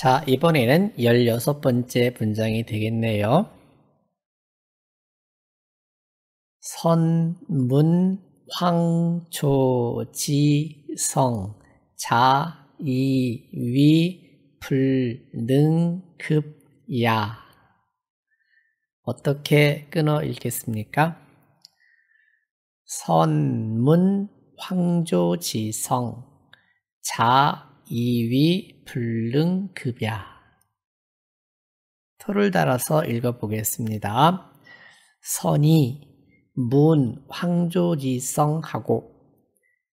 자, 이번에는 16번째 문장이 되겠네요. 선문 황초지성 자이위 불능급야 어떻게 끊어 읽겠습니까? 선문 황조지성 자이위 불능급야. 토를 따라서 읽어보겠습니다. 선이 문 황조지성하고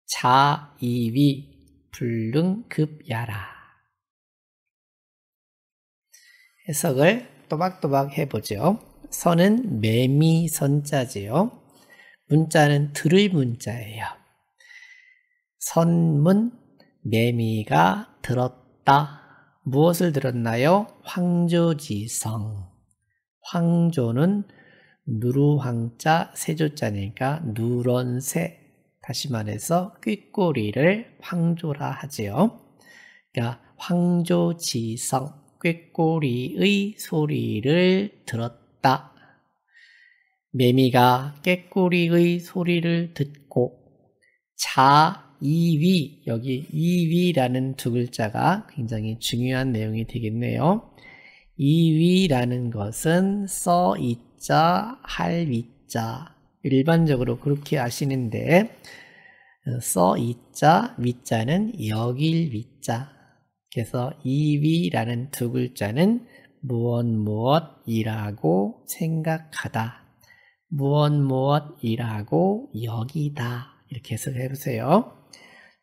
자이위 불능급야라. 해석을 또박또박 해보죠. 선은 매미 선자지요. 문자는 들의 문자예요. 선문 매미가 들었다. 들었다. 무엇을 들었나요? 황조지성. 황조는 누루황자 세조자니까 누런새 다시 말해서 꾀꼬리를 황조라 하지요. 그러니까 황조지성 꾀꼬리의 소리를 들었다. 매미가 꾀꼬리의 소리를 듣고 자 2위, 여기 2위라는 두 글자가 굉장히 중요한 내용이 되겠네요. 2위라는 것은 써 있자, 할 위자. 일반적으로 그렇게 아시는데, 써 있자, 위자는 여길 위자. 그래서 2위라는 두 글자는 무엇 무엇이라고 생각하다. 무엇 무엇이라고 여기다. 이렇게 해석해 보세요.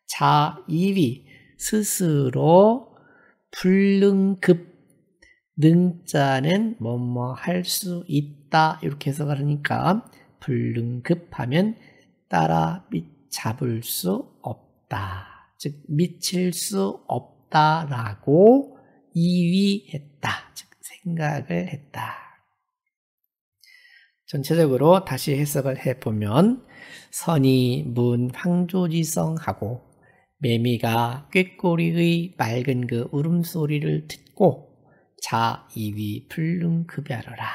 자이위 스스로 불능급 능자는 뭐뭐 할 수 있다 이렇게 해석을 하니까 불능급하면 따라 밑 잡을 수 없다 즉 미칠 수 없다라고 이위했다 즉 생각을 했다 전체적으로 다시 해석을 해보면 선이 문 황조지성하고 매미가 꾀꼬리의 맑은 그 울음소리를 듣고 자 이위 풀릉급여러라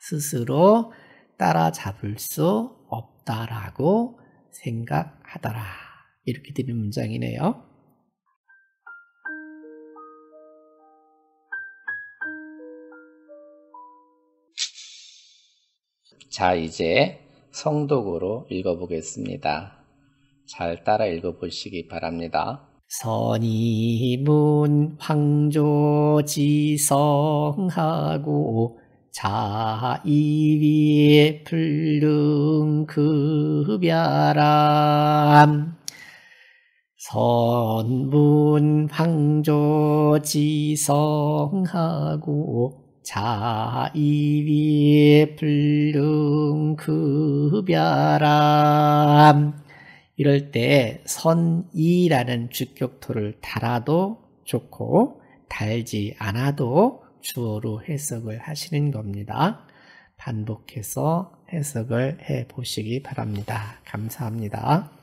스스로 따라잡을 수 없다라고 생각하더라 이렇게 되는 문장이네요. 자 이제 성독으로 읽어보겠습니다. 잘 따라 읽어보시기 바랍니다. 선임은 황조지성하고 자이위에 불능급야람 선분 황조지성하고 자이위에 불능급야람 이럴 때 선이라는 주격토를 달아도 좋고 달지 않아도 주어로 해석을 하시는 겁니다. 반복해서 해석을 해 보시기 바랍니다. 감사합니다.